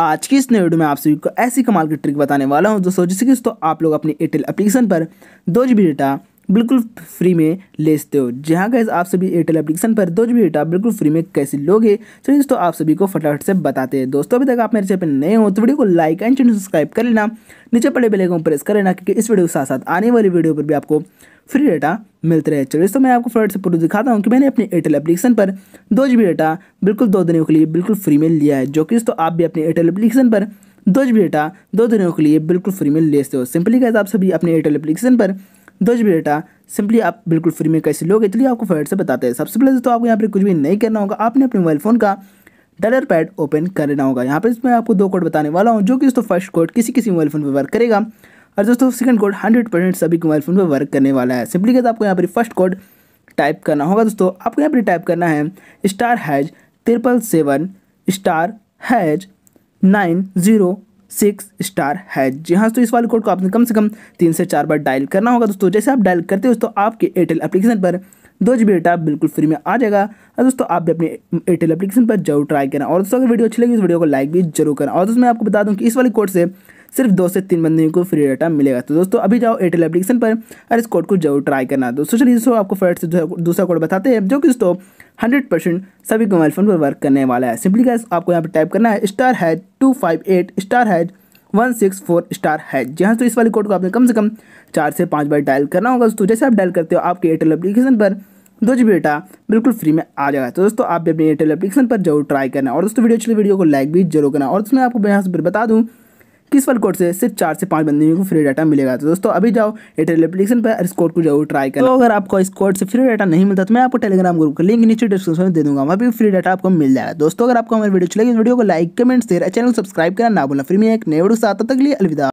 आज की इस वीडियो में आप सभी को ऐसी कमाल की ट्रिक बताने वाला हूँ दोस्तों जिससे कि दोस्तों आप लोग अपनी एयरटेल एप्लीकेशन पर दो जी डेटा बिल्कुल फ्री में ले सकते हो जहाँ गैस आप सभी एयरटेल एप्लीकेशन पर दो जी डेटा बिल्कुल फ्री में कैसे लोगे चलिए दोस्तों आप सभी को फटाफट से बताते हैं दोस्तों अभी तक आप मेरे चैनल पर नए हो तो वीडियो को लाइक एंड चैनल सब्सक्राइब कर लेना नीचे पड़े को प्रेस कर लेना क्योंकि इस वीडियो के साथ साथ आने वाली वीडियो पर भी आपको फ्री डेटा मिलते रहे चलिए दोस्तों मैं आपको फटाफट से पूर्व दिखाता हूँ कि मैंने अपने एयरटेल एप्लीकेशन पर दो जी डेटा बिल्कुल दो दिनों के लिए बिल्कुल फ्री में लिया है जो कि दोस्तों आप भी अपने एयरटेल एप्लीकेशन पर दो जी डेटा दो दिनों के लिए बिल्कुल फ्री में ले सकते हो सिंपली गैस आप सभी अपने एयरटेल एप्लीकेशन पर दो जी डेटा सिंपली आप बिल्कुल फ्री में कैसे लोगे चलिए आपको फटाफट से बताते हैं सबसे पहले तो आपको यहाँ पर कुछ भी नहीं करना होगा आपने अपने मोबाइल फ़ोन का डलर पैड ओपन कर लेना होगा यहाँ पर मैं आपको दो कोड बताने वाला हूँ जो कि दोस्तों फर्स्ट कोड किसी किसी मोबाइल फ़ोन पर वर्क करेगा और दोस्तों सेकंड कोड हंड्रेड परसेंट सभी मोबाइल फ़ोन पर वर्क करने वाला है सिंपली कहते तो आपको यहाँ पर फर्स्ट कोड टाइप करना होगा दोस्तों आपको यहाँ पर टाइप करना है star hash triple seven star hash nine zero six star है जी हाँ तो इस वाले कोड को आपने कम से कम तीन से चार बार डायल करना होगा दोस्तों जैसे आप डायल करते हो तो आपके एयरटेल एप्लीकेशन पर दो जी बी डेटा बिल्कुल फ्री में आ जाएगा और दोस्तों आप भी अपने एयरटेल एप्लीकेशन पर जरूर ट्राई करें और दोस्तों अगर वीडियो अच्छी लगी तो इस वीडियो को लाइक भी जरूर करें और दोस्तों मैं आपको बता दूँ कि इस वाले कोड से सिर्फ दो से तीन बंदियों को फ्री डाटा मिलेगा तो दोस्तों अभी जाओ एयरटेल एप्लीकेशन पर और इस कोड को जरूर ट्राई करना दोस्तों चलिए दोस्तों आपको फर्स्ट से दूसरा कोड बताते हैं जो कि दोस्तों हंड्रेड परसेंट सभी मोबाइल फ़ोन पर वर्क करने वाला है सिंपली गैस आपको यहाँ पर टाइप करना है star hash two five eight star hash one six four star है जहाँ तो इस वाले कोड को आपने कम से कम चार से पाँच बार डायल करना होगा दोस्तों जैसे आप डायल करते हो आपके एयरटेल एप्लीकेशन पर दो जी डेटा बिल्कुल फ्री में आ जाएगा तो दोस्तों आप भी अपने एयरटेल एप्लीकेशन पर जरूर ट्राई करना और दोस्तों वीडियो चलिए वीडियो को लाइक भी जरूर करना और उसमें आपको यहाँ पर बता दूँ किस वाले कोड से सिर्फ चार से पाँच बंदे को फ्री डाटा मिलेगा तो दोस्तों अभी जाओ एयरटेल एप्लीकेशन पर इस कोड को जरूर ट्राई करो तो अगर आपको इस कोड से फ्री डाटा नहीं मिलता तो मैं आपको टेलीग्राम ग्रुप का लिंक नीचे डिस्क्रिप्शन में दे दूँगा वहाँ पर फ्री डाटा आपको मिल जाएगा दोस्तों अगर आपको हमारे वीडियो चलेगी वीडियो को लाइक कमेंट शेयर चैनल को सब्सक्राइब करना ना बोला फिर मैं एक नए वीडियो आता तक लिए अलविदा